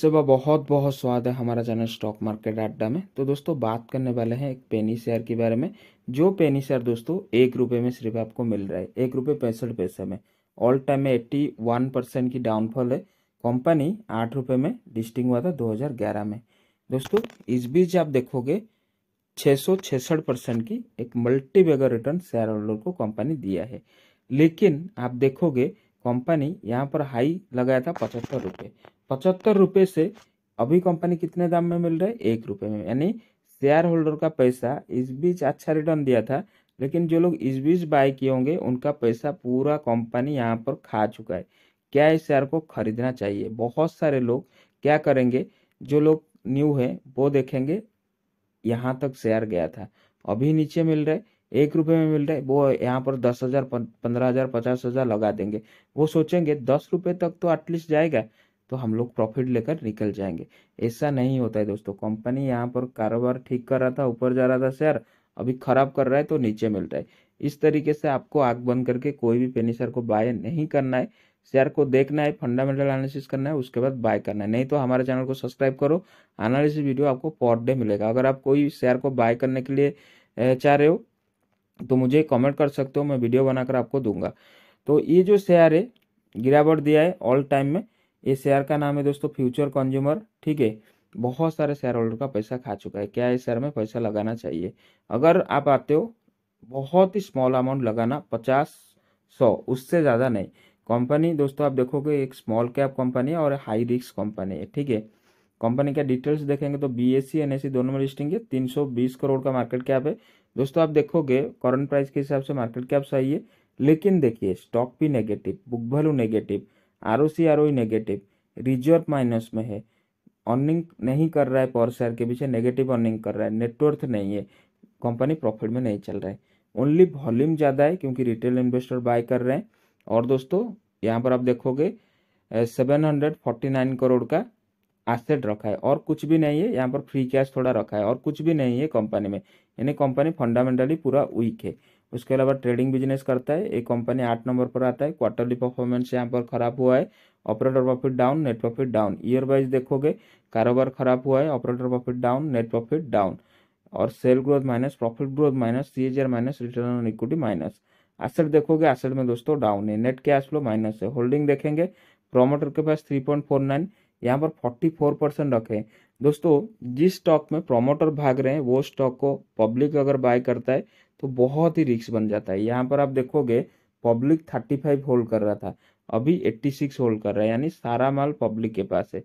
सुबह बहुत बहुत स्वाद है हमारा चैनल स्टॉक मार्केट अड्डा में तो दोस्तों बात करने वाले हैं एक पेनी शेयर के बारे में जो पेनी शेयर दोस्तों एक रुपये में सिर्फ आपको मिल रहा है एक रुपये पैंसठ पैसे में ऑल टाइम में एट्टी वन परसेंट की डाउनफॉल है कंपनी आठ रुपये में लिस्टिंग हुआ था ग्यारह में दोस्तों इस बीच आप देखोगे छः सौ छसठ परसेंट की एक बेगर रिटर्न शेयर होल्डर को कंपनी दिया है लेकिन आप देखोगे कंपनी यहाँ पर हाई लगाया था पचहत्तर रुपये पचहत्तर रुपये से अभी कंपनी कितने दाम में मिल रहा है एक रुपये में यानी शेयर होल्डर का पैसा इस बीच अच्छा रिटर्न दिया था लेकिन जो लोग इस बीच बाय किए होंगे उनका पैसा पूरा कंपनी यहाँ पर खा चुका है क्या इस शेयर को खरीदना चाहिए बहुत सारे लोग क्या करेंगे जो लोग न्यू है वो देखेंगे यहाँ तक शेयर गया था अभी नीचे मिल रहे एक रुपये में मिल रहे वो यहाँ पर दस हज़ार पंद्रह हज़ार पचास हज़ार लगा देंगे वो सोचेंगे दस रुपये तक तो एटलीस्ट जाएगा तो हम लोग प्रॉफिट लेकर निकल जाएंगे ऐसा नहीं होता है दोस्तों कंपनी यहाँ पर कारोबार ठीक कर रहा था ऊपर जा रहा था शेयर अभी खराब कर रहा है तो नीचे मिलता है इस तरीके से आपको आग बंद करके कोई भी शेयर को बाय नहीं करना है शेयर को देखना है फंडामेंटल एनालिसिस करना है उसके बाद बाय करना है नहीं तो हमारे चैनल को सब्सक्राइब करो एनालिसिस वीडियो आपको पर डे मिलेगा अगर आप कोई शेयर को बाय करने के लिए चाह रहे हो तो मुझे कमेंट कर सकते हो मैं वीडियो बनाकर आपको दूंगा तो ये जो शेयर है गिरावट दिया है ऑल टाइम में ये शेयर का नाम है दोस्तों फ्यूचर कंज्यूमर ठीक है बहुत सारे शेयर होल्डर का पैसा खा चुका है क्या इस शेयर में पैसा लगाना चाहिए अगर आप आते हो बहुत ही स्मॉल अमाउंट लगाना पचास सौ उससे ज़्यादा नहीं कंपनी दोस्तों आप देखोगे एक स्मॉल कैप कंपनी है और हाई रिस्क कंपनी है ठीक है कंपनी का डिटेल्स देखेंगे तो B S C N S C दोनों में लिस्टिंग है तीन सौ बीस करोड़ का मार्केट कैप है दोस्तों आप देखोगे करंट प्राइस के हिसाब से मार्केट कैप सही है लेकिन देखिए स्टॉक भी negative book value negative R O C R O negative reserve minus में है अर्निंग नहीं कर रहा है पर शेयर के पीछे नेगेटिव अर्निंग कर रहा है नेटवर्थ नहीं है कंपनी प्रॉफिट में नहीं चल रहा है ओनली वॉल्यूम ज़्यादा है क्योंकि रिटेल इन्वेस्टर बाय कर रहे हैं और दोस्तों यहाँ पर आप देखोगे seven hundred forty nine crore का एसेट रखा है और कुछ भी नहीं है यहाँ पर फ्री कैश थोड़ा रखा है और कुछ भी नहीं है कंपनी में यानी कंपनी फंडामेंटली पूरा वीक है उसके अलावा ट्रेडिंग बिजनेस करता है एक कंपनी आठ नंबर पर आता है क्वार्टरली परफॉर्मेंस यहाँ पर खराब हुआ है operator profit down net profit down year wise देखोगे कारोबार खराब हुआ है operator profit down net profit down और sale growth minus profit growth minus C minus return on equity minus asset देखोगे एसेट में दोस्तों डाउन है नेट कैश फ्लो माइनस है होल्डिंग देखेंगे प्रोमोटर के पास थ्री पॉइंट फोर नाइन यहाँ पर फोर्टी फोर परसेंट रखे दोस्तों जिस स्टॉक में प्रोमोटर भाग रहे हैं वो स्टॉक को पब्लिक अगर बाय करता है तो बहुत ही रिक्स बन जाता है यहाँ पर आप देखोगे पब्लिक थर्टी फाइव होल्ड कर रहा था अभी एट्टी सिक्स होल्ड कर रहा है यानी सारा माल पब्लिक के पास है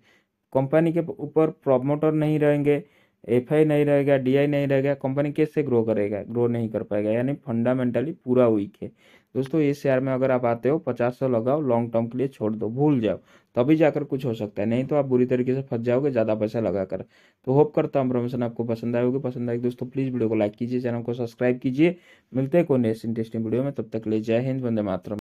कंपनी के ऊपर प्रमोटर नहीं रहेंगे एफ नहीं रहेगा डी नहीं रहेगा कंपनी कैसे ग्रो करेगा ग्रो नहीं कर पाएगा यानी फंडामेंटली पूरा वीक है दोस्तों ये शेयर में अगर आप आते हो पचास सौ लगाओ लॉन्ग टर्म के लिए छोड़ दो भूल जाओ तभी जाकर कुछ हो सकता है नहीं तो आप बुरी तरीके से फंस जाओगे ज़्यादा पैसा लगाकर तो होप करता हूँ प्रमोशन आपको पसंद आएगी पसंद आएगी दोस्तों प्लीज़ वीडियो को लाइक कीजिए चैनल को सब्सक्राइब कीजिए मिलते हैं कोई नेक्स्ट इंटरेस्टिंग वीडियो में तब तक ले जय हिंद वंदे मातरम